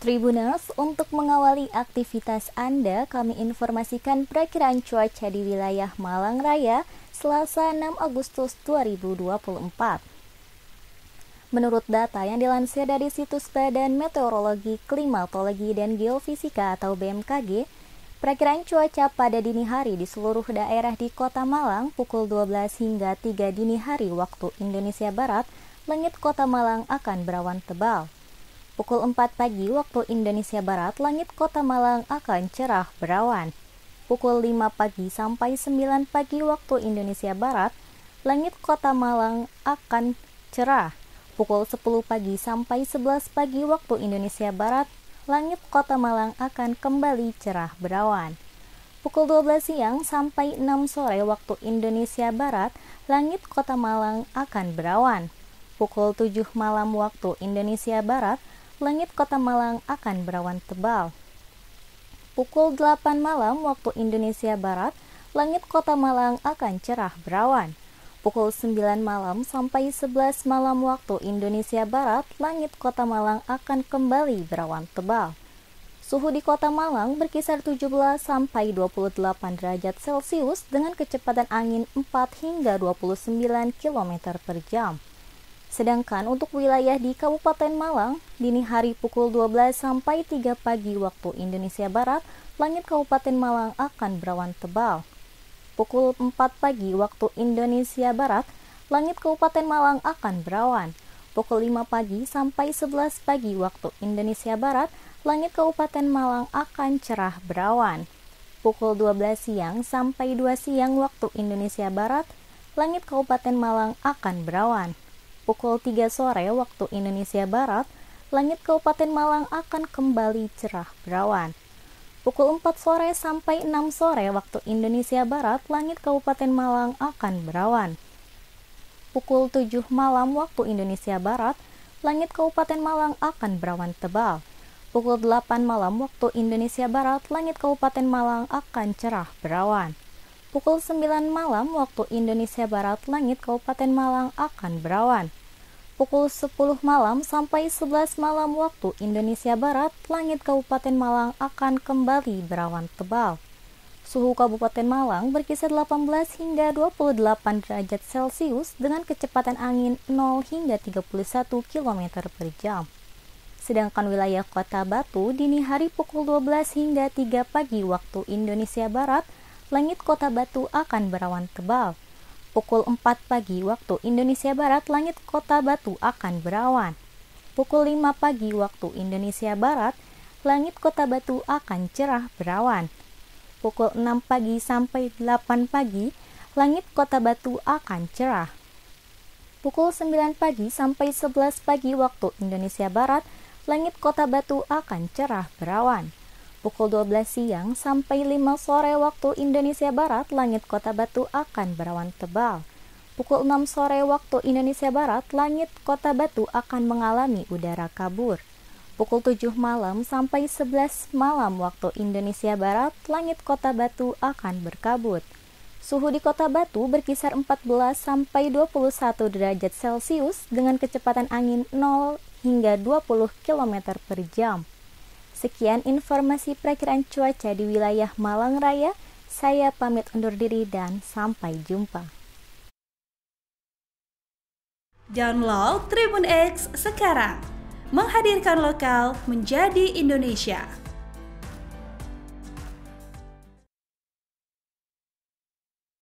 Tribunas, untuk mengawali aktivitas Anda, kami informasikan perakiran cuaca di wilayah Malang Raya Selasa 6 Agustus 2024. Menurut data yang dilansir dari situs Badan Meteorologi, Klimatologi, dan Geofisika atau BMKG, perakiran cuaca pada dini hari di seluruh daerah di kota Malang pukul 12 hingga 3 dini hari waktu Indonesia Barat, langit kota Malang akan berawan tebal. Pukul 4 pagi waktu Indonesia Barat, langit kota Malang akan cerah berawan. Pukul 5 pagi sampai 9 pagi waktu Indonesia Barat, langit kota Malang akan cerah. Pukul 10 pagi sampai 11 pagi waktu Indonesia Barat, langit kota Malang akan kembali cerah berawan. Pukul 12 siang sampai 6 sore waktu Indonesia Barat, langit kota Malang akan berawan. Pukul 7 malam waktu Indonesia Barat, langit kota Malang akan berawan tebal. Pukul 8 malam waktu Indonesia Barat, langit kota Malang akan cerah berawan. Pukul 9 malam sampai 11 malam waktu Indonesia Barat, langit kota Malang akan kembali berawan tebal. Suhu di kota Malang berkisar 17 sampai 28 derajat Celcius dengan kecepatan angin 4 hingga 29 km per jam. Sedangkan untuk wilayah di Kabupaten Malang, dini hari pukul 12 sampai 3 pagi waktu Indonesia Barat, langit Kabupaten Malang akan berawan tebal. Pukul 4 pagi waktu Indonesia Barat, langit Kabupaten Malang akan berawan. Pukul 5 pagi sampai 11 pagi waktu Indonesia Barat, langit Kabupaten Malang akan cerah berawan. Pukul 12 siang sampai 2 siang waktu Indonesia Barat, langit Kabupaten Malang akan berawan pukul 3 sore waktu Indonesia Barat, langit Kabupaten Malang akan kembali cerah berawan. Pukul 4 sore sampai 6 sore waktu Indonesia Barat, langit Kabupaten Malang akan berawan. Pukul 7 malam waktu Indonesia Barat, langit Kabupaten Malang akan berawan tebal. Pukul 8 malam waktu Indonesia Barat, langit Kabupaten Malang akan cerah berawan. Pukul 9 malam waktu Indonesia Barat langit Kabupaten Malang akan berawan. Pukul 10 malam sampai 11 malam waktu Indonesia Barat langit Kabupaten Malang akan kembali berawan tebal. Suhu Kabupaten Malang berkisar 18 hingga 28 derajat Celcius dengan kecepatan angin 0 hingga 31 km per jam. Sedangkan wilayah kota Batu dini hari pukul 12 hingga 3 pagi waktu Indonesia Barat – langit kota Batu akan berawan tebal. Pukul 4 pagi waktu Indonesia Barat, langit kota Batu akan berawan. Pukul 5 pagi waktu Indonesia Barat, langit kota Batu akan cerah berawan. Pukul 6 pagi sampai 8 pagi, langit kota Batu akan cerah. Pukul 9 pagi sampai 11 pagi waktu Indonesia Barat, langit kota Batu akan cerah berawan. Pukul 12 siang sampai 5 sore waktu Indonesia Barat, langit kota Batu akan berawan tebal. Pukul 6 sore waktu Indonesia Barat, langit kota Batu akan mengalami udara kabur. Pukul 7 malam sampai 11 malam waktu Indonesia Barat, langit kota Batu akan berkabut. Suhu di kota Batu berkisar 14 sampai 21 derajat Celcius dengan kecepatan angin 0 hingga 20 km per jam. Sekian informasi perakiraan cuaca di wilayah Malang Raya. Saya pamit undur diri dan sampai jumpa. Download Tribun X sekarang. Menghadirkan lokal menjadi Indonesia.